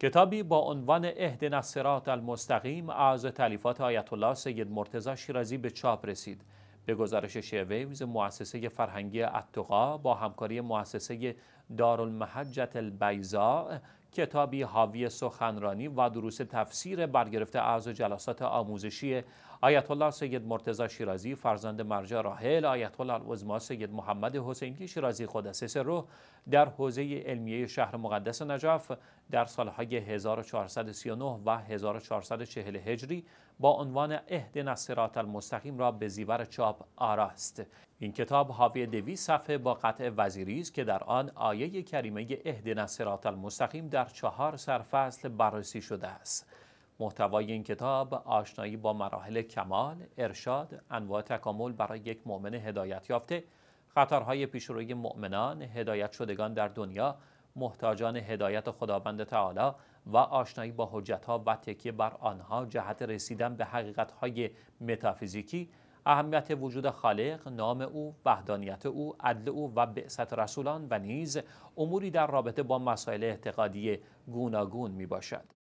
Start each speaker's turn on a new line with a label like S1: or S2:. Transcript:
S1: کتابی با عنوان اهدن سرات المستقیم از تعلیفات آیت الله سید مرتزا شیرازی به چاپ رسید به گزارش شیویوز مؤسسه فرهنگی اتقا با همکاری مؤسسه دارالمحجت البیزا، کتابی حاوی سخنرانی و دروس تفسیر برگرفته از جلسات آموزشی آیت الله سید مرتزا شیرازی فرزند مرجع راحل آیت الله العظما سید محمد حسینی شیرازی قدسه رو در حوزه علمیه شهر مقدس نجف در سالهای 1439 و 1440 هجری با عنوان اهد نصرات المستقیم را به زیور چاپ آراست این کتاب حاوی دوی صفحه با قطع وزیری است که در آن آیه کریمه اهدنا صراط المستقیم در چهار سرفصل بررسی شده است محتوای این کتاب آشنایی با مراحل کمال، ارشاد، انواع تکامل برای یک مؤمن هدایت یافته، خطرهای پیشروی مؤمنان، هدایت شدگان در دنیا، محتاجان هدایت خداوند تعالی و آشنایی با حجتها و تکیه بر آنها جهت رسیدن به حقیقتهای متافیزیکی اهمیت وجود خالق، نام او، وحدانیت او، عدل او و بعثت رسولان و نیز اموری در رابطه با مسائل اعتقادی گوناگون می باشد.